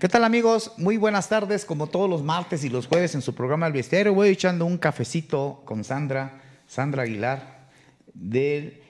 ¿Qué tal amigos? Muy buenas tardes, como todos los martes y los jueves en su programa El Bestiario, voy echando un cafecito con Sandra, Sandra Aguilar,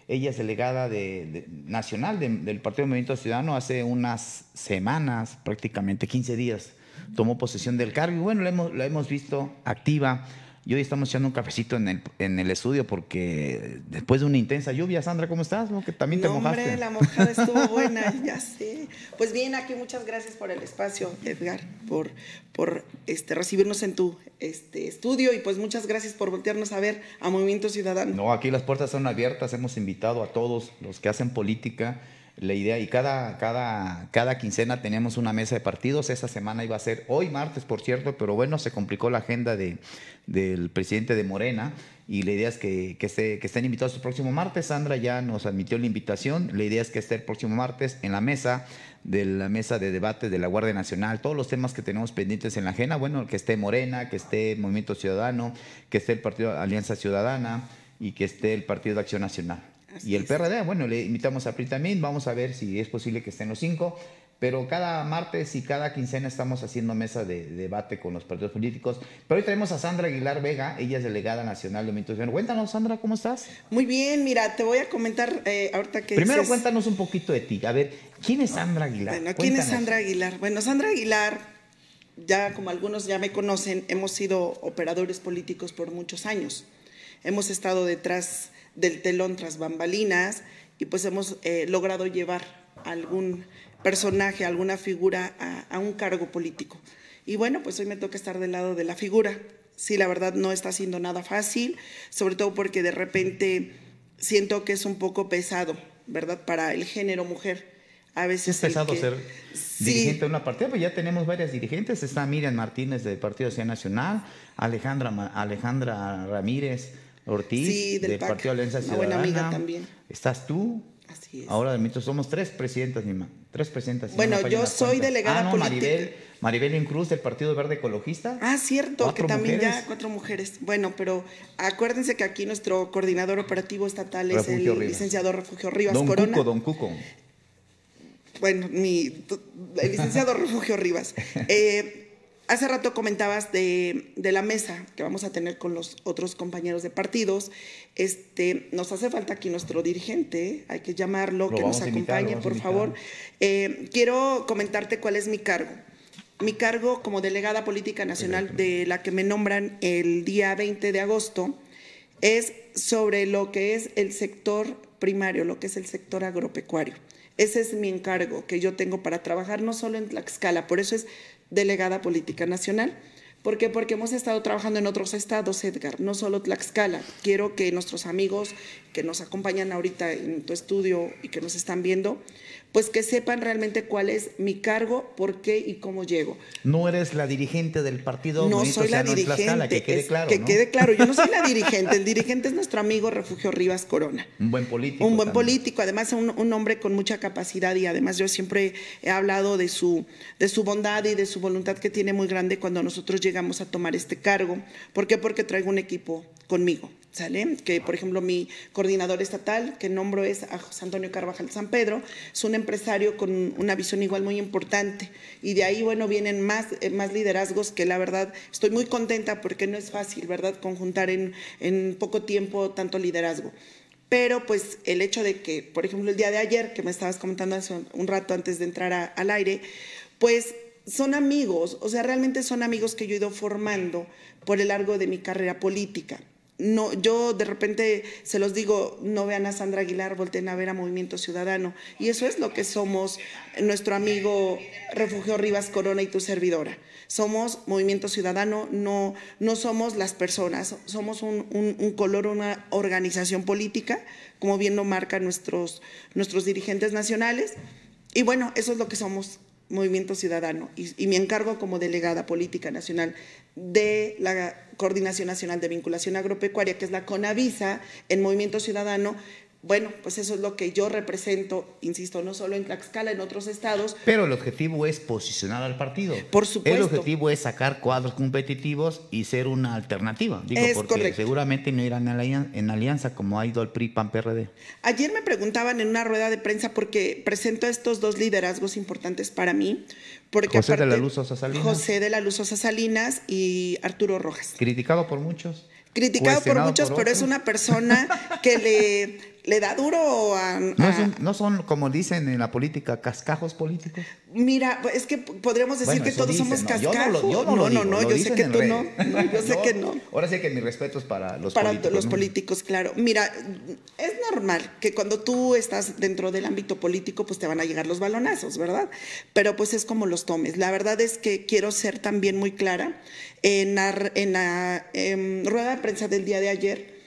ella es delegada de, nacional del Partido Movimiento Ciudadano hace unas semanas, prácticamente 15 días, tomó posesión del cargo y bueno, lo la hemos visto activa y hoy estamos echando un cafecito en el, en el estudio porque después de una intensa lluvia, Sandra, ¿cómo estás? ¿No? Que también te mojaste. Hombre, la mojada estuvo buena, ya sé. Pues bien, aquí muchas gracias por el espacio, Edgar, por, por este, recibirnos en tu este, estudio y pues muchas gracias por voltearnos a ver a Movimiento Ciudadano. No, aquí las puertas son abiertas, hemos invitado a todos los que hacen política la idea y cada, cada, cada quincena tenemos una mesa de partidos. esa semana iba a ser hoy martes, por cierto, pero bueno, se complicó la agenda de, del presidente de Morena y la idea es que, que, que estén invitados el próximo martes. Sandra ya nos admitió la invitación. La idea es que esté el próximo martes en la mesa de la mesa de debate de la Guardia Nacional, todos los temas que tenemos pendientes en la agenda, bueno, que esté Morena, que esté Movimiento Ciudadano, que esté el Partido Alianza Ciudadana y que esté el Partido de Acción Nacional y el PRD, bueno, le invitamos a PRI también, vamos a ver si es posible que estén los cinco, pero cada martes y cada quincena estamos haciendo mesa de, debate con los partidos políticos. Pero hoy tenemos a Sandra Aguilar Vega, ella es delegada nacional de Movimiento Cuéntanos, Sandra, ¿cómo estás? Muy bien, mira, te voy a comentar eh, ahorita que... Primero cuéntanos un poquito de ti, a ver, ¿quién es Sandra Aguilar? Bueno, ¿quién es Sandra Aguilar? Bueno, Sandra Aguilar ya como algunos ya me conocen, hemos sido operadores políticos por muchos años. Hemos estado detrás del telón tras bambalinas y pues hemos eh, logrado llevar algún personaje, alguna figura a, un cargo político. Y bueno, pues hoy me toca estar del lado de la figura. si la verdad no está siendo nada fácil, sobre todo porque de repente siento que es un poco pesado, ¿verdad? Para el género mujer. A veces es pesado ser dirigente de una partida, pues ya tenemos varias dirigentes. Está Miriam Martínez del Partido Social Nacional, Alejandra, Alejandra Ramírez, Ortiz, del, Partido Alianza Ciudadana. Una buena amiga también. Estás tú. Así es. Ahora, mientras somos tres presidentas, Nima. Tres presidentas. Bueno, yo soy delegada ah, no, Maribel, Maribel Cruz del Partido Verde Ecologista. Ah, cierto, que también ya cuatro mujeres. Bueno, pero acuérdense que aquí nuestro coordinador operativo estatal es el licenciado Refugio Rivas don Corona. don Cuco. Bueno, mi, el licenciado Refugio Rivas. Eh, Hace rato comentabas de, la mesa que vamos a tener con los otros compañeros de partidos. Este, nos hace falta aquí nuestro dirigente, hay que llamarlo, que nos acompañe, por favor. Eh, quiero comentarte cuál es mi cargo. Mi cargo como delegada política nacional de la que me nombran el día 20 de agosto es sobre lo que es el sector primario, lo que es el sector agropecuario. Ese es mi encargo que yo tengo para trabajar no solo en Tlaxcala, por eso es delegada política nacional. ¿Por qué? Porque hemos estado trabajando en otros estados, Edgar, no solo Tlaxcala. Quiero que nuestros amigos que nos acompañan ahorita en tu estudio y que nos están viendo pues que sepan realmente cuál es mi cargo, por qué y cómo llego. No eres la dirigente del partido. No soy la dirigente. que quede claro. Que quede claro. Yo no soy la dirigente. El dirigente es nuestro amigo Refugio Rivas Corona. Un buen político. Un buen político. Además, un, un, hombre con mucha capacidad y además yo siempre he hablado de su, de su bondad y de su voluntad que tiene muy grande cuando nosotros llegamos a tomar este cargo. ¿Por qué? Porque traigo un equipo conmigo. ¿sale? Que, por ejemplo, mi coordinador estatal, que nombro es a José Antonio Carvajal San Pedro, es un empresario con una visión igual muy importante. Y de ahí, bueno, vienen más, eh, liderazgos que la verdad estoy muy contenta porque no es fácil, ¿verdad?, conjuntar en, poco tiempo tanto liderazgo. Pero pues el hecho de que, por ejemplo, el día de ayer, que me estabas comentando hace un rato antes de entrar al aire, pues son amigos, o sea, realmente son amigos que yo he ido formando por el largo de mi carrera política yo de repente se los digo, no vean a Sandra Aguilar, volten a ver a Movimiento Ciudadano. Y eso es lo que somos nuestro amigo Refugio Rivas Corona y tu servidora. Somos Movimiento Ciudadano, no, no somos las personas, somos un, color, una organización política, como bien lo marcan nuestros, nuestros dirigentes nacionales. Y bueno, eso es lo que somos. Movimiento Ciudadano y, mi encargo como delegada política nacional de la Coordinación Nacional de Vinculación Agropecuaria, que es la CONAVISA, en Movimiento Ciudadano, bueno, pues eso es lo que yo represento, insisto, no solo en Tlaxcala, en otros estados. Pero el objetivo es posicionar al partido. Por supuesto. El objetivo es sacar cuadros competitivos y ser una alternativa. Digo, porque seguramente no irán en alianza, como ha ido el PRI PAN PRD. Ayer me preguntaban en una rueda de prensa porque presento estos dos liderazgos importantes para mí. Porque José de la Luz Sosa Salinas. José de la Luz Salinas y Arturo Rojas. Criticado por muchos. Criticado por muchos, pero es una persona que le le da duro a... no, son, como dicen en la política, cascajos políticos? Mira, pues, es que podríamos decir que todos somos cascajos. no, no, no, no yo sé que tú no, Yo sé que no. Ahora sí que respeto es para los para políticos. Para los políticos, claro. Mira, es normal que cuando tú estás dentro del ámbito político, pues te van a llegar los balonazos, ¿verdad? Pero pues es como los tomes. La verdad es que quiero ser también muy clara. En la, em, rueda de prensa del día de ayer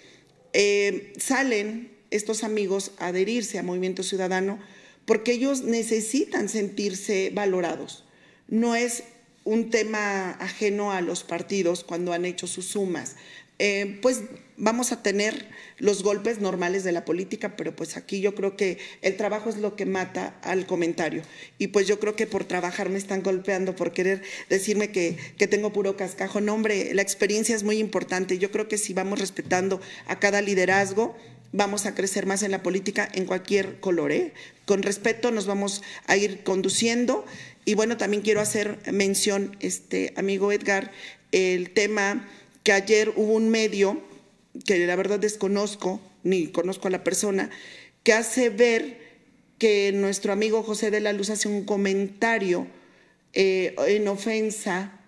eh, salen estos amigos adherirse a Movimiento Ciudadano porque ellos necesitan sentirse valorados. No es un tema ajeno a los partidos cuando han hecho sus sumas. Eh, pues vamos a tener los golpes normales de la política, pero pues aquí yo creo que el trabajo es lo que mata al comentario. Y pues yo creo que por trabajar me están golpeando, por querer decirme que, que tengo puro cascajo. No, hombre, la experiencia es muy importante. Yo creo que si vamos respetando a cada liderazgo, vamos a crecer más en la política en cualquier color. ¿eh? Con respeto nos vamos a ir conduciendo. Y bueno, también quiero hacer mención, este amigo Edgar, el tema que ayer hubo un medio, que la verdad desconozco, ni conozco a la persona, que hace ver que nuestro amigo José de la Luz hace un comentario eh, en ofensa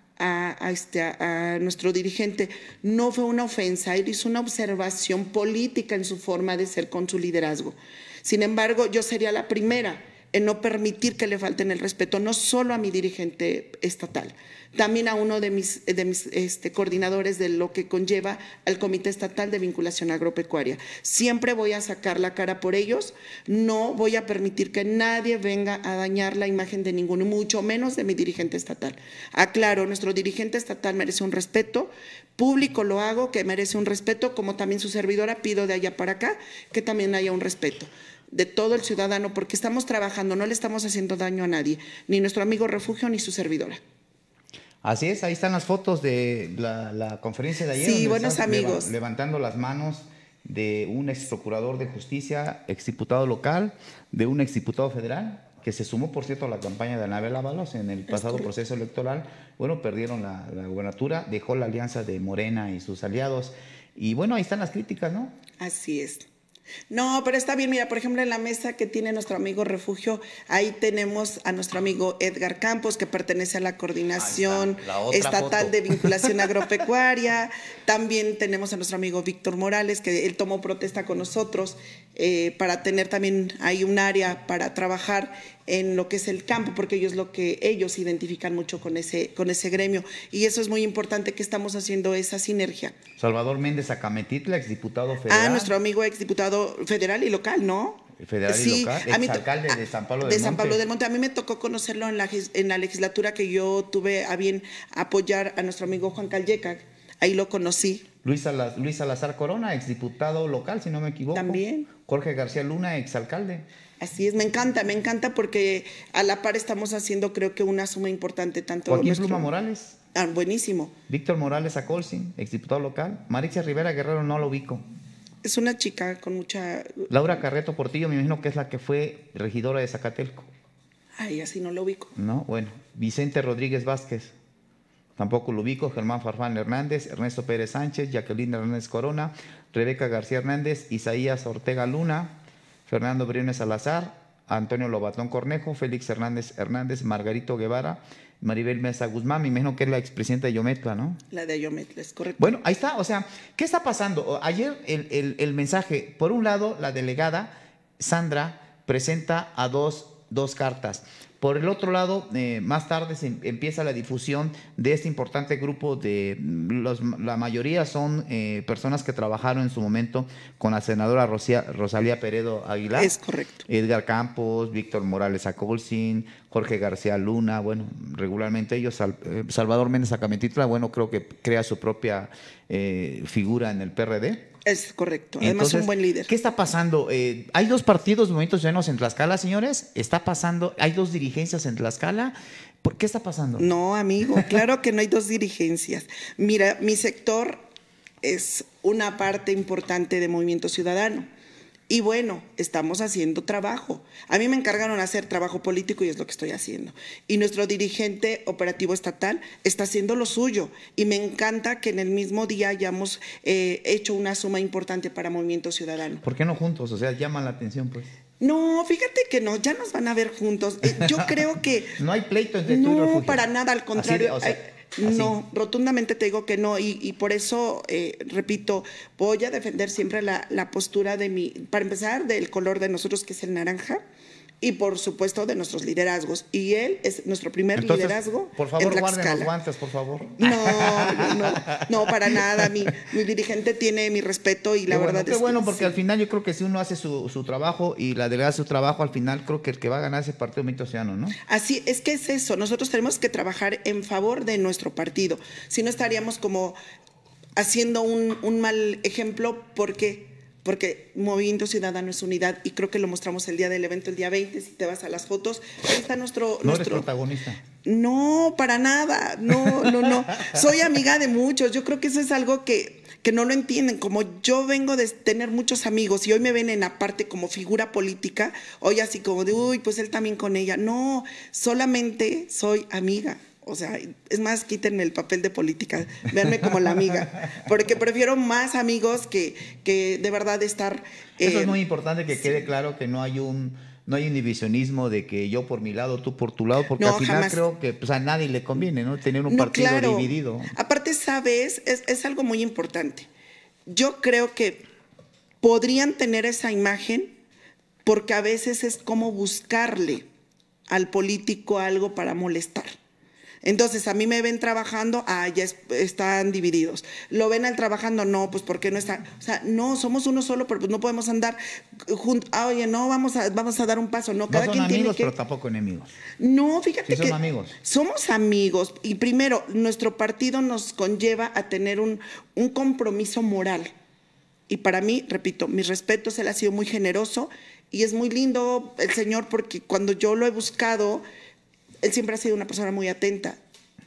este, a, nuestro dirigente. No fue una ofensa, él hizo una observación política en su forma de ser con su liderazgo. Sin embargo, yo sería la primera en no permitir que le falten el respeto, no solo a mi dirigente estatal, también a uno de mis, este, coordinadores de lo que conlleva al Comité Estatal de Vinculación Agropecuaria. Siempre voy a sacar la cara por ellos, no voy a permitir que nadie venga a dañar la imagen de ninguno, mucho menos de mi dirigente estatal. Aclaro, nuestro dirigente estatal merece un respeto, público lo hago, que merece un respeto, como también su servidora pido de allá para acá, que también haya un respeto de todo el ciudadano, porque estamos trabajando, no le estamos haciendo daño a nadie, ni nuestro amigo refugio ni su servidora. Así es, ahí están las fotos de la, conferencia de ayer. Sí, buenos amigos. levantando las manos de un ex procurador de justicia, ex diputado local, de un ex diputado federal, que se sumó, por cierto, a la campaña de Anabel Ábalos en el pasado proceso electoral. Bueno, perdieron la, la gubernatura, dejó la alianza de Morena y sus aliados. Y bueno, ahí están las críticas, ¿no? Así es. No, pero está bien. Mira, por ejemplo, en la mesa que tiene nuestro amigo Refugio, ahí tenemos a nuestro amigo Edgar Campos, que pertenece a la Coordinación Estatal de Vinculación Agropecuaria. También tenemos a nuestro amigo Víctor Morales, que él tomó protesta con nosotros eh, para tener también ahí un área para trabajar en lo que es el campo, porque ellos lo que ellos identifican mucho con ese, con ese gremio. Y eso es muy importante que estamos haciendo esa sinergia. Salvador Méndez Acametitla, exdiputado ah, federal. Ah, nuestro amigo exdiputado federal y local, ¿no? federal y local, exalcalde de San Pablo del de Monte. A mí me tocó conocerlo en la, en la legislatura que yo tuve a bien apoyar a nuestro amigo Juan Calleca, Ahí lo conocí. Luis Salazar, Corona, exdiputado local, si no me equivoco. También. Jorge García Luna, exalcalde. Así es, me encanta, me encanta porque a la par estamos haciendo creo que una suma importante tanto. Joaquín es Pluma Morales. Ah, buenísimo. Víctor Morales Acolsin, exdiputado local. Maritza Rivera Guerrero, no lo ubico. Es una chica con mucha... Laura Carreto Portillo, me imagino que es la que fue regidora de Zacatelco. Ay, así no lo ubico. No, bueno. Vicente Rodríguez Vázquez. Tampoco lo Germán Farfán Hernández, Ernesto Pérez Sánchez, Jacqueline Hernández Corona, Rebeca García Hernández, Isaías Ortega Luna, Fernando Briones Salazar, Antonio Lobatón Cornejo, Félix Hernández Hernández, Margarito Guevara, Maribel Mesa Guzmán, me imagino que es la expresidenta de Yometla, ¿no? La de Ayometla, es correcto. Bueno, ahí está, o sea, ¿qué está pasando? Ayer el, el, el mensaje, por un lado, la delegada Sandra presenta a dos, dos cartas. Por el otro lado, eh, más tarde se em-, empieza la difusión de este importante grupo de mm, los, la mayoría son eh, personas que trabajaron en su momento con la senadora Rosalía Peredo Aguilar. Es correcto. Edgar Campos, Víctor Morales Acolsin, Jorge García Luna, bueno, regularmente ellos, eh, Salvador Méndez Acametitla, bueno, creo que crea su propia figura en el PRD. Es correcto. Además, un buen líder. ¿Qué está pasando? Eh, hay dos partidos, Movimiento Ciudadano en Tlaxcala, señores. Está pasando, hay dos dirigencias en Tlaxcala. ¿Por qué está pasando? No, amigo, claro que no hay dos dirigencias. Mira, mi sector es una parte importante de Movimiento Ciudadano. Y bueno, estamos haciendo trabajo. A mí me encargaron hacer trabajo político y es lo que estoy haciendo. Y nuestro dirigente operativo estatal está haciendo lo suyo. Y me encanta que en el mismo día hayamos eh, hecho una suma importante para Movimiento Ciudadano. ¿Por qué no juntos? O sea, llama la atención, pues. No, fíjate que no, ya nos van a ver juntos. Eh, yo creo que... no hay pleito entre tú No, para nada, al contrario. No, rotundamente te digo que no y, por eso, eh, repito, voy a defender siempre la, la postura de mi, para empezar, del color de nosotros que es el naranja y por supuesto de nuestros liderazgos. Y él es nuestro primer liderazgo. Por favor, guarden los guantes, por favor. No, no, no, para nada. Mi, mi, dirigente tiene mi respeto y la verdad bueno, es qué bueno, porque al final yo creo que si uno hace su, su trabajo y la delega su trabajo, al final creo que el que va a ganar es el Partido Mito ¿no? Así es que es eso. Nosotros tenemos que trabajar en favor de nuestro partido. Si no estaríamos como haciendo un, un mal ejemplo porque porque Movimiento Ciudadano es unidad y creo que lo mostramos el día del evento, el día 20, si te vas a las fotos, ahí está nuestro... nuestro... protagonista. No, para nada, no, no, no. Soy amiga de muchos, yo creo que eso es algo que que no lo entienden. Como yo vengo de tener muchos amigos y hoy me ven en aparte como figura política, hoy así como de, uy, pues él también con ella. No, solamente soy amiga. O sea, es más, quítenme el papel de política, véanme como la amiga, porque prefiero más amigos que, que de verdad estar... Eso es eh, muy importante que quede claro que no hay un no hay un divisionismo de que yo por mi lado, tú por tu lado, porque al final creo que pues, a nadie le conviene, ¿no? Tener un partido dividido. Aparte, sabes, es, algo muy importante. Yo creo que podrían tener esa imagen porque a veces es como buscarle al político algo para molestar. Entonces, a mí me ven trabajando, ah, ya están divididos. Lo ven al trabajando, no, pues porque no están? O sea, no, somos uno solo, pero pues no podemos andar juntos. Ah, oye, no, vamos a, vamos a dar un paso. No, cada son amigos, tiene pero tampoco enemigos. No, fíjate sí que... amigos. Somos amigos. Y primero, nuestro partido nos conlleva a tener un, un compromiso moral. Y para mí, repito, mis respetos, él ha sido muy generoso y es muy lindo el Señor porque cuando yo lo he buscado él siempre ha sido una persona muy atenta.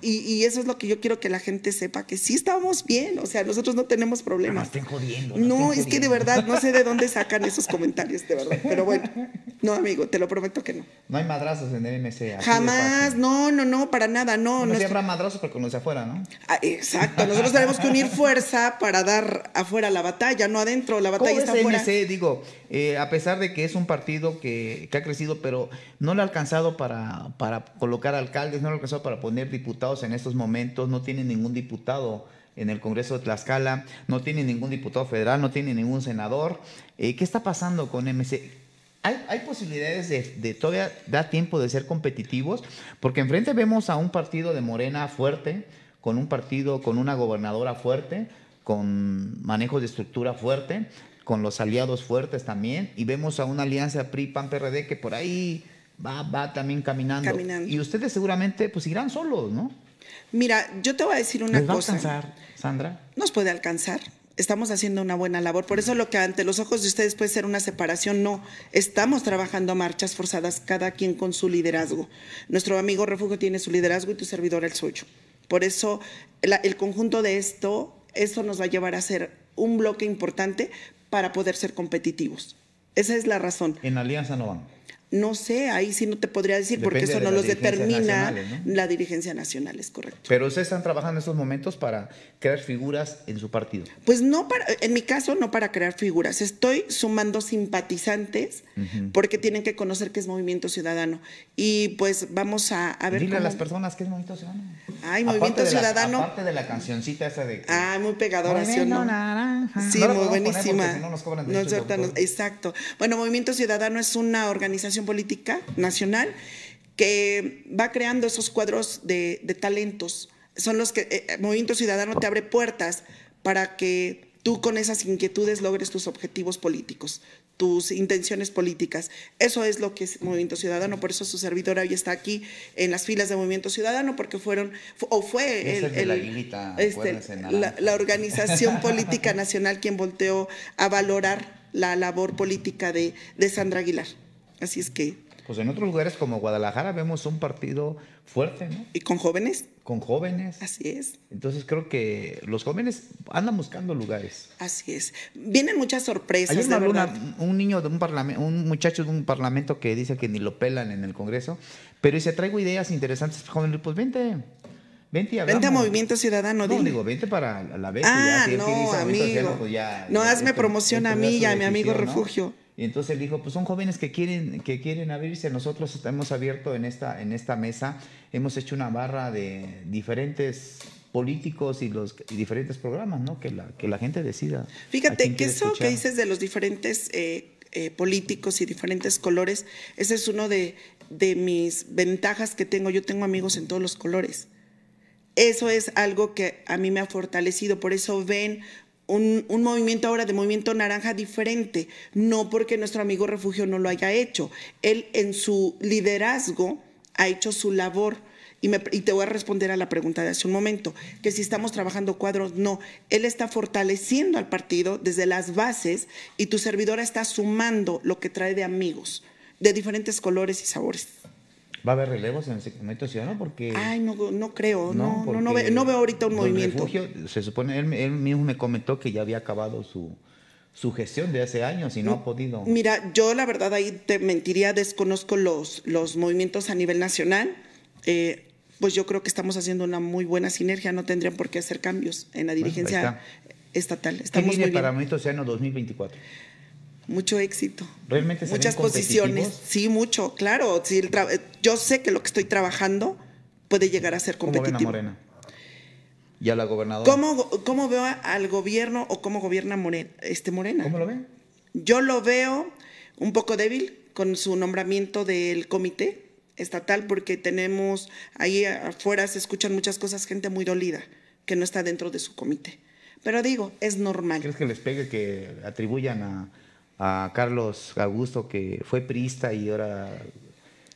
Y, eso es lo que yo quiero que la gente sepa, que sí estábamos bien, o sea, nosotros no tenemos problemas. No, estén jodiendo, no, es que de verdad, no sé de dónde sacan esos comentarios, de verdad, pero bueno. No, amigo, te lo prometo que no. No hay madrazos en el MC. Jamás, no, no, no, para nada, no. No nuestro... habrá madrazos porque los de afuera, ¿no? Ah, exacto, nosotros tenemos que unir fuerza para dar afuera la batalla, no adentro, la batalla ¿Cómo está es MC, digo, eh, a pesar de que es un partido que, ha crecido, pero no lo ha alcanzado para, para colocar alcaldes, no lo ha alcanzado para poner diputados en estos momentos, no tiene ningún diputado en el Congreso de Tlaxcala, no tiene ningún diputado federal, no tiene ningún senador. Eh, ¿Qué está pasando con MC? hay, posibilidades de, todavía da tiempo de ser competitivos, porque enfrente vemos a un partido de Morena fuerte, con un partido, con una gobernadora fuerte, con manejo de estructura fuerte, con los aliados fuertes también, y vemos a una alianza PRI-PAN-PRD que por ahí va, va también caminando. Y ustedes seguramente pues irán solos, ¿no? Mira, yo te voy a decir una cosa. va cosa. alcanzar, Sandra? Nos puede alcanzar estamos haciendo una buena labor. Por eso lo que ante los ojos de ustedes puede ser una separación, no. Estamos trabajando a marchas forzadas, cada quien con su liderazgo. Nuestro amigo Refugio tiene su liderazgo y tu servidor el suyo. Por eso el conjunto de esto, eso nos va a llevar a ser un bloque importante para poder ser competitivos. Esa es la razón. En Alianza no no sé, ahí sí no te podría decir, porque eso no los determina la dirigencia nacional, es correcto. Pero ustedes están trabajando en estos momentos para crear figuras en su partido. Pues no, para, en mi caso, no para crear figuras. Estoy sumando simpatizantes porque tienen que conocer qué es Movimiento Ciudadano. Y pues vamos a, ver. Dile a las personas qué es Movimiento Ciudadano. Ay, Movimiento Ciudadano. aparte de la cancioncita esa de. Ah, muy pegadora, ¿sí no? Sí, muy buenísima. no nos cobran exacto. Bueno, Movimiento Ciudadano es una organización Política Nacional, que va creando esos cuadros de, talentos. Son los que eh, Movimiento Ciudadano te abre puertas para que tú con esas inquietudes logres tus objetivos políticos, tus intenciones políticas. Eso es lo que es Movimiento Ciudadano, por eso su servidora hoy está aquí en las filas de Movimiento Ciudadano, porque fueron, o fue este, la, organización política nacional quien volteó a valorar la labor política de Sandra Aguilar. Así es que... Pues en otros lugares como Guadalajara vemos un partido fuerte, ¿no? Y con jóvenes. Con jóvenes. Así es. Entonces creo que los jóvenes andan buscando lugares. Así es. Vienen muchas sorpresas. Ayer un niño de un parlamento, un muchacho de un parlamento que dice que ni lo pelan en el Congreso, pero dice, traigo ideas interesantes, joven, pues vente. Vente, y vente a Movimiento Ciudadano. No, digo, vente para la vez. Ah, no, amigo. Pues no, hazme este, este promoción a mí y a mi amigo Refugio. Y entonces él dijo, pues son jóvenes que quieren, que quieren abrirse. Nosotros hemos abierto en esta, en esta mesa, hemos hecho una barra de diferentes políticos y los diferentes programas, ¿no? Que la, que la gente decida. Fíjate que eso que dices de los diferentes eh, eh, políticos y diferentes colores, ese es uno de, de mis ventajas que tengo. Yo tengo amigos en todos los colores. Eso es algo que a mí me ha fortalecido. Por eso ven un, un, movimiento ahora de movimiento naranja diferente, no porque nuestro amigo refugio no lo haya hecho. Él en su liderazgo ha hecho su labor. Y, y te voy a responder a la pregunta de hace un momento, que si estamos trabajando cuadros, no. Él está fortaleciendo al partido desde las bases y tu servidora está sumando lo que trae de amigos de diferentes colores y sabores. ¿Va a haber relevos en el segmento ciudadano? Porque... Ay, no, creo, no, no, veo, ahorita un movimiento. Refugio, se supone, él, mismo me comentó que ya había acabado su, su gestión de hace años y no, ha podido. Mira, yo la verdad ahí te mentiría, desconozco los, los movimientos a nivel nacional. Eh, pues yo creo que estamos haciendo una muy buena sinergia, no tendrían por qué hacer cambios en la dirigencia estatal. Estamos ¿Qué viene muy para 2024? mucho éxito. Realmente muchas posiciones. Sí, mucho, claro. Sí, el yo sé que lo que estoy trabajando puede llegar a ser competitivo. ¿Cómo Morena? ¿Y a la gobernadora? ¿Cómo, veo al gobierno o cómo gobierna Morena, este Morena? ¿Cómo lo ve Yo lo veo un poco débil con su nombramiento del comité estatal porque tenemos ahí afuera se escuchan muchas cosas, gente muy dolida que no está dentro de su comité. Pero digo, es normal. ¿Crees que les pegue que atribuyan a a Carlos Augusto, que fue priista y ahora...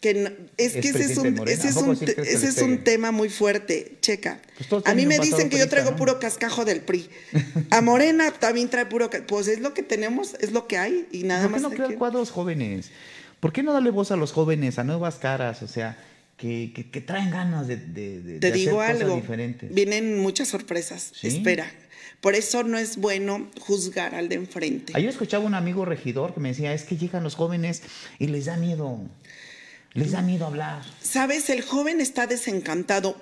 Que es, que ese es un, ese es un, tema muy fuerte, checa. Pues a mí me dicen que yo traigo puro cascajo del PRI. A Morena también trae puro... Pues es lo que tenemos, es lo que hay y nada más. ¿Por qué no crean cuadros jóvenes? ¿Por qué no darle voz a los jóvenes, a nuevas caras? O sea, que, que, traen ganas de, de, de Te digo algo, cosas diferentes. Vienen muchas sorpresas, espera. Por eso no es bueno juzgar al de enfrente. Ayer escuchaba un amigo regidor que me decía, es que llegan los jóvenes y les da miedo. Les da miedo hablar. Sabes, el joven está desencantado.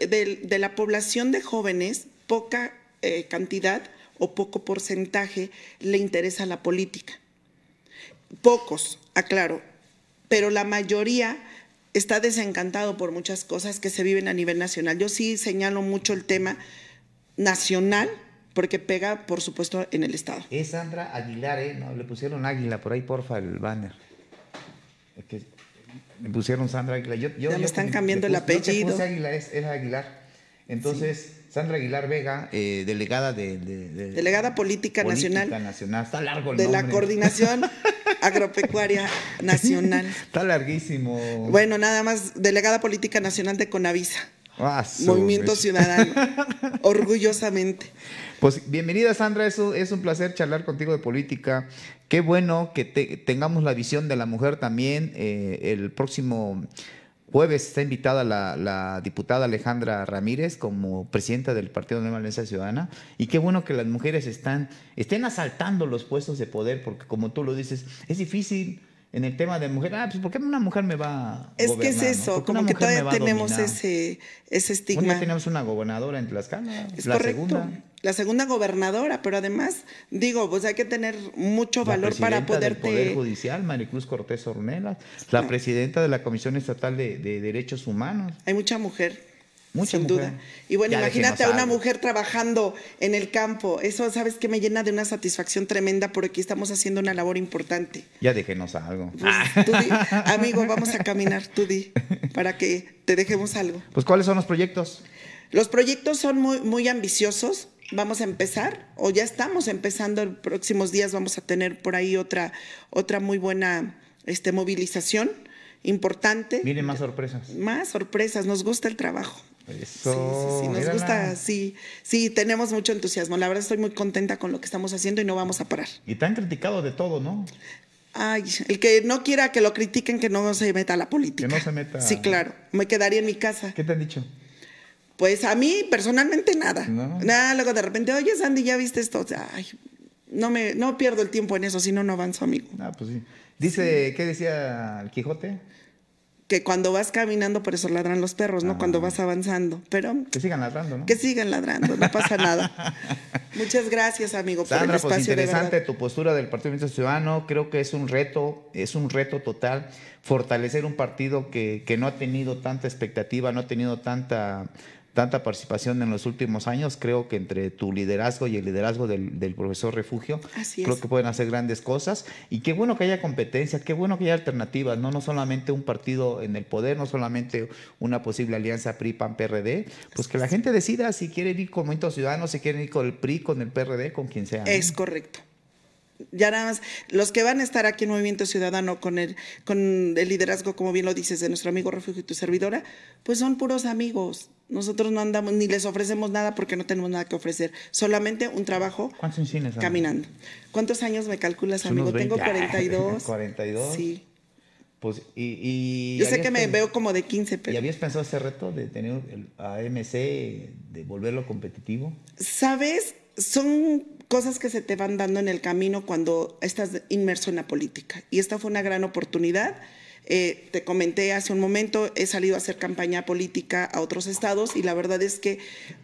de, la población de jóvenes, poca eh, cantidad o poco porcentaje le interesa la política. Pocos, aclaro, pero la mayoría está desencantado por muchas cosas que se viven a nivel nacional. Yo sí señalo mucho el tema nacional, porque pega, por supuesto, en el Estado. Es Sandra Aguilar, ¿eh? No, le pusieron Águila por ahí, porfa, el banner. pusieron Sandra Aguilar. ya me están cambiando el apellido. No puse es, es Aguilar. Entonces, Sandra Aguilar Vega, eh, delegada de, Delegada Política, Nacional. Está largo el De la Coordinación Agropecuaria Nacional. Está larguísimo. Bueno, nada más, Delegada Política Nacional de Conavisa. Movimiento Ciudadano, orgullosamente. Pues bienvenida Sandra, es un, es un placer charlar contigo de política. Qué bueno que tengamos la visión de la mujer también. Eh, el próximo jueves está invitada la, diputada Alejandra Ramírez como presidenta del Partido de Valencia Ciudadana. Y qué bueno que las mujeres están, estén asaltando los puestos de poder, porque como tú lo dices, es difícil en el tema de mujer, ah, pues ¿por qué una mujer me va a Es que es eso, como que todavía tenemos ese, ese estigma. Bueno, ya tenemos una gobernadora en Tlaxcala, es la segunda. La segunda gobernadora, pero además, digo, pues hay que tener mucho valor para poderte... Del Poder Judicial, Maricruz Cortés Ornelas, la presidenta de la Comisión Estatal de, de Derechos Humanos. Hay mucha mujer sin duda. Y bueno, imagínate a una mujer trabajando en el campo. Eso, ¿sabes que Me llena de una satisfacción tremenda porque estamos haciendo una labor importante. Ya déjenos algo. Pues, amigo, vamos a caminar, tú di, para que te dejemos algo. Pues, ¿cuáles son los proyectos? Los proyectos son muy, muy ambiciosos. Vamos a empezar, o ya estamos empezando, en próximos días vamos a tener por ahí otra, otra muy buena este, movilización importante. Miren más sorpresas. Más sorpresas, nos gusta el trabajo. Sí, sí, sí. nos gusta, sí, sí, tenemos mucho entusiasmo. La verdad estoy muy contenta con lo que estamos haciendo y no vamos a parar. Y te han criticado de todo, ¿no? Ay, el que no quiera que lo critiquen, que no se meta a la política. Que no se meta. Sí, claro. Me quedaría en mi casa. ¿Qué te han dicho? Pues a mí personalmente nada. Nada, luego de repente, oye Sandy, ¿ya viste esto? Ay, no me, no pierdo el tiempo en eso, si no, no avanzo, amigo. Ah, pues sí. Dice, ¿qué decía el Quijote? que cuando vas caminando, por eso ladran los perros, ¿no? Cuando ah. vas avanzando. Pero. Que sigan ladrando, ¿no? Que sigan ladrando, no pasa nada. Muchas gracias, amigo, por el pues, espacio. Pues interesante tu postura del Partido Ministro Ciudadano. Creo que es un reto, es un reto total fortalecer un partido que, que no ha tenido tanta expectativa, no ha tenido tanta tanta participación en los últimos años. Creo que entre tu liderazgo y el liderazgo del, profesor Refugio, creo que pueden hacer grandes cosas. Y qué bueno que haya competencia, qué bueno que haya alternativas, ¿no? no solamente un partido en el poder, no solamente una posible alianza PRI-PAN-PRD, pues que la gente decida si quiere ir con Movimiento Ciudadano, si quiere ir con el PRI, con el PRD, con quien sea. Es correcto ya nada más, los que van a estar aquí en Movimiento Ciudadano con el, con el liderazgo, como bien lo dices, de nuestro amigo Refugio y tu servidora, pues son puros amigos. Nosotros no andamos ni les ofrecemos nada porque no tenemos nada que ofrecer. Solamente un trabajo ¿Cuántos caminando. ¿Cuántos años me calculas, amigo? Tengo 42. 42. Sí. Pues, y, Yo sé que me veo como de 15, pero... ¿Y habías pensado ese reto de tener el AMC, de volverlo competitivo? Sabes, son cosas que se te van dando en el camino cuando estás inmerso en la política. Y esta fue una gran oportunidad. Eh, te comenté hace un momento, he salido a hacer campaña política a otros estados y la verdad es que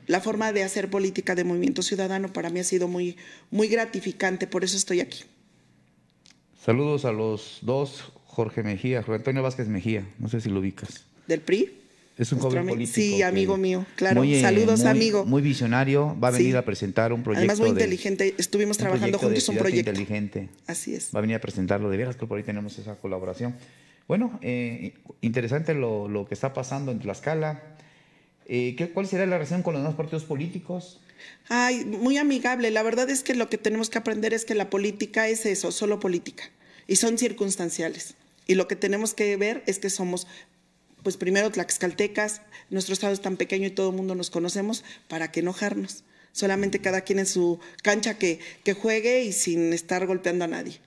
la forma de hacer política de movimiento ciudadano para mí ha sido muy, muy gratificante, por eso estoy aquí. Saludos a los dos, Jorge Mejía, Juan Antonio Vázquez Mejía, no sé si lo ubicas. ¿Del PRI? Es un joven político. Sí, amigo mío, claro. Eh, Saludos, amigo. Muy visionario, va a venir a presentar un proyecto. Además, muy inteligente. Estuvimos trabajando juntos un proyecto. Inteligente. Así es. Va a venir a presentarlo de veras, que por ahí tenemos esa colaboración. Bueno, eh, interesante lo, lo, que está pasando en Tlaxcala. Eh, ¿qué, ¿Cuál será la relación con los demás partidos políticos? Ay, muy amigable. La verdad es que lo que tenemos que aprender es que la política es eso, solo política. Y son circunstanciales. Y lo que tenemos que ver es que somos pues primero tlaxcaltecas, nuestro estado es tan pequeño y todo el mundo nos conocemos, para que enojarnos. Solamente cada quien en su cancha que, que juegue y sin estar golpeando a nadie.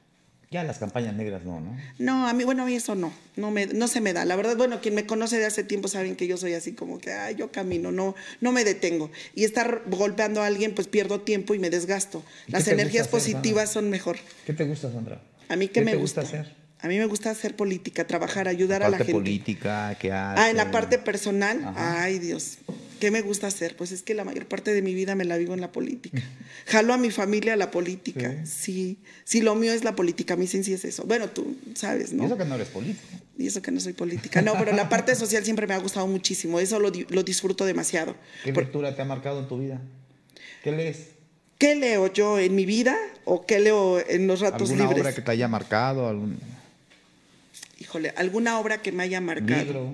Ya las campañas negras no, ¿no? No, a mí, bueno, a mí eso no, no, no se me da. La verdad, bueno, quien me conoce de hace tiempo saben que yo soy así como que, ay, yo camino, no, no me detengo. Y estar golpeando a alguien, pues pierdo tiempo y me desgasto. las energías positivas son mejor. ¿Qué te gusta, Sandra? A mí, ¿qué, me gusta? hacer? A mí me gusta hacer política, trabajar, ayudar a la gente. política, ¿qué hace? Ah, en la parte personal, ay Dios. ¿Qué me gusta hacer? Pues es que la mayor parte de mi vida me la vivo en la política. Jalo a mi familia a la política. Sí. sí, lo mío es la política, A mí sí es eso. Bueno, tú sabes, ¿no? Y eso que no eres político. Y eso que no soy política. No, pero la parte social siempre me ha gustado muchísimo. Eso lo, disfruto demasiado. ¿Qué lectura te ha marcado en tu vida? ¿Qué lees? ¿Qué leo yo en mi vida o qué leo en los ratos libres? ¿Alguna obra que te haya marcado? Híjole, alguna obra que me haya marcado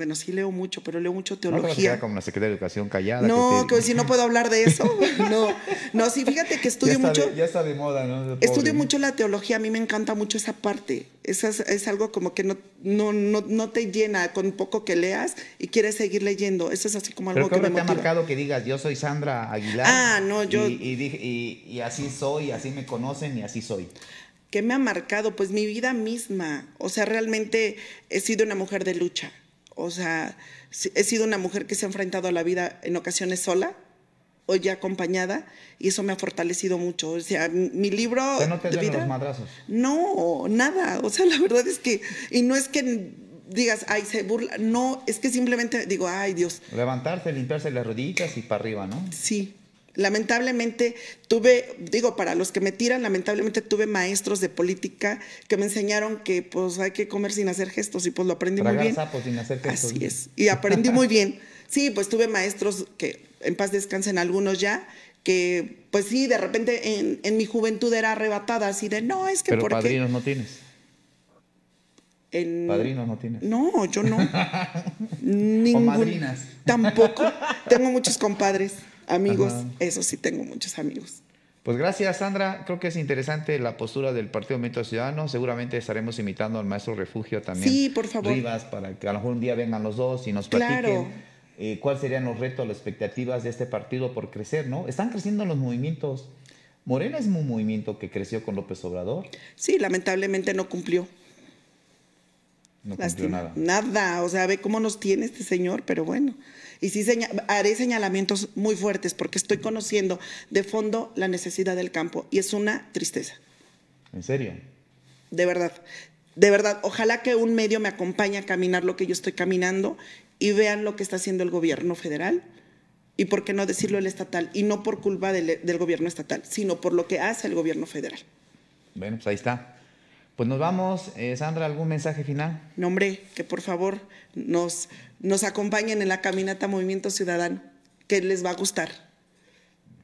bueno, sí leo mucho, pero leo mucho teología. No, como la secretaria de Educación callada. No, que, si no puedo hablar de eso. No, no, sí, fíjate que estudio mucho. ya está de moda, ¿no? Estudio mucho la teología, a mí me encanta mucho esa parte. es, algo como que no, no, no, te llena con poco que leas y quieres seguir leyendo. Eso es así como algo que me te ha marcado que digas, yo soy Sandra Aguilar. Ah, no, yo. y así soy, así me conocen y así soy. ¿Qué me ha marcado? Pues mi vida misma. O sea, realmente he sido una mujer de lucha o sea, he sido una mujer que se ha enfrentado a la vida en ocasiones sola o ya acompañada y eso me ha fortalecido mucho. O sea, mi libro... no te de los madrazos. No, nada. O sea, la verdad es que... Y no es que digas, ay, se burla. No, es que simplemente digo, ay, Dios. Levantarse, limpiarse las rodillas y para arriba, ¿no? Sí, Lamentablemente tuve, digo, para los que me tiran, lamentablemente tuve maestros de política que me enseñaron que pues hay que comer sin hacer gestos y pues lo aprendí muy bien. sin hacer gestos. Así es, y aprendí muy bien. Sí, pues tuve maestros que en paz descansen algunos ya, que pues sí, de repente en, mi juventud era arrebatada así de, no, es que... Pero padrinos no tienes. En... Padrinos no tienes. No, yo no. Ningún... O madrinas. Tampoco. Tengo muchos compadres. Amigos, eso sí tengo muchos amigos. Pues gracias, Sandra. Creo que es interesante la postura del Partido Movimiento Ciudadano. Seguramente estaremos invitando al maestro Refugio también. Sí, por favor. Rivas, para que a lo mejor un día vengan los dos y nos platiquen. Eh, cuáles serían los retos, las expectativas de este partido por crecer, ¿no? Están creciendo los movimientos. Morena es un movimiento que creció con López Obrador. Sí, lamentablemente no cumplió. No nada. Nada, o sea, ve cómo nos tiene este señor, pero bueno. Y sí haré señalamientos muy fuertes porque estoy conociendo de fondo la necesidad del campo y es una tristeza. ¿En serio? De verdad, de verdad. Ojalá que un medio me acompañe a caminar lo que yo estoy caminando y vean lo que está haciendo el gobierno federal y por qué no decirlo el estatal, y no por culpa del, del gobierno estatal, sino por lo que hace el gobierno federal. Bueno, pues ahí está. Pues nos vamos. Eh, Sandra, ¿algún mensaje final? No, hombre, que por favor nos, nos acompañen en la caminata Movimiento Ciudadano, que les va a gustar.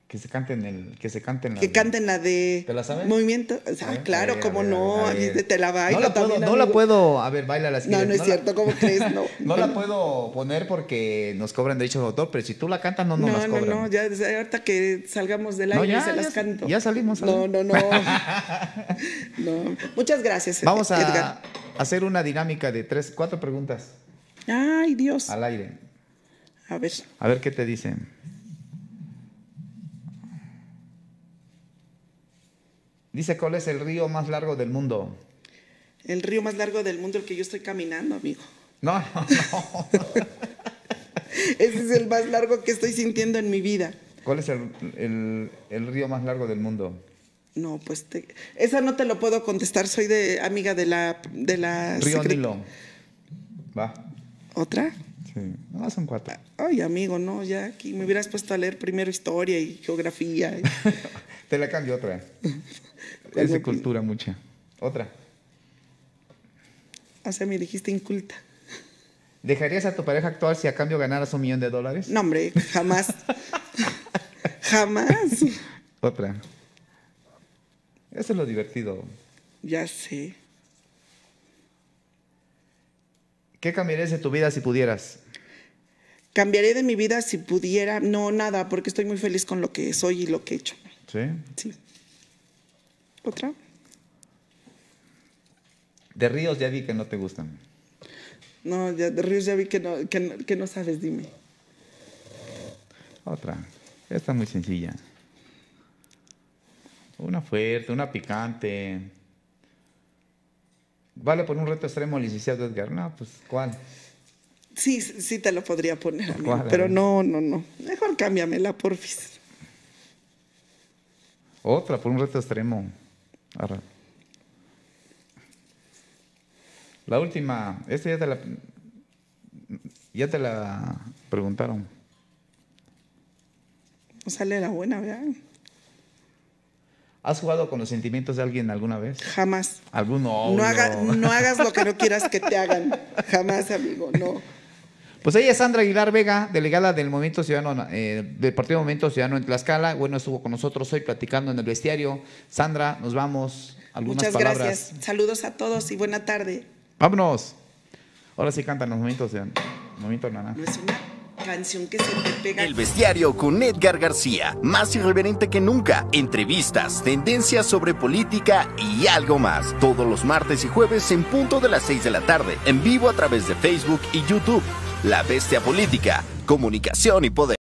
Que se canten el, que se canten la Que de, canten la de ¿Te la sabes? Movimiento. O ah, sea, claro, cómo no, te la bailo. No la puedo, no la puedo, a ver, baila la las No, no es cierto, como ¿cómo crees? No. no la puedo poner porque nos cobran derechos de autor, pero si tú la cantas, no, nos las cobran. No, no, ya ahorita que salgamos del aire se las canto. Ya salimos. No, no, no. no. Muchas gracias. Eh, Vamos a hacer una dinámica de tres, cuatro preguntas. Ay, Dios. Al aire. A ver. A ver qué te dicen. Dice, ¿cuál es el río más largo del mundo? El río más largo del mundo, el que yo estoy caminando, amigo. No, no, Ese es el más largo que estoy sintiendo en mi vida. ¿Cuál es el, río más largo del mundo? No, pues esa no te lo puedo contestar. Soy de amiga de la de la Río Nilo. Va. ¿Otra? Sí. No, son cuatro. Ay, amigo, no, ya aquí me hubieras puesto a leer primero historia y geografía. te la cambio otra. Es de cultura mucha. Otra. O sea, me dijiste inculta. ¿Dejarías a tu pareja actual si a cambio ganaras un millón de dólares? No, hombre, jamás. jamás. Otra. Eso es lo divertido. Ya sé. ¿Qué cambiarías de tu vida si pudieras? Cambiaré de mi vida si pudiera. No, nada, porque estoy muy feliz con lo que soy y lo que he hecho. ¿Sí? Sí. ¿Otra? De ríos ya vi que no te gustan. No, ya, de ríos ya vi que no, sabes, dime. Otra. Esta muy sencilla. Una fuerte, una picante. ¿Vale por un reto extremo, licenciado Edgar? No, pues, ¿cuál? Sí, sí te lo podría poner, pero no, no, no. Mejor cámbiamela, porfis. Otra, por un reto extremo. La última, esta ya te la, ya te la preguntaron. Sale la buena, ¿verdad? ¿Has jugado con los sentimientos de alguien alguna vez? Jamás. ¿Alguno? no hagas lo que no quieras que te hagan. Jamás, amigo, no. Pues ella es Sandra Aguilar Vega, delegada del Movimiento Ciudadano, eh, del Partido Movimiento Ciudadano en Tlaxcala. Bueno, estuvo con nosotros hoy platicando en el bestiario. Sandra, nos vamos. Muchas gracias. Saludos a todos y buena tarde. Vámonos. Ahora sí cantan los movimientos, movimiento una canción que se El bestiario con Edgar García, más irreverente que nunca. Entrevistas, tendencias sobre política y algo más. Todos los martes y jueves en punto de las 6 de la tarde, en vivo a través de Facebook y YouTube. La Bestia Política, Comunicación y Poder.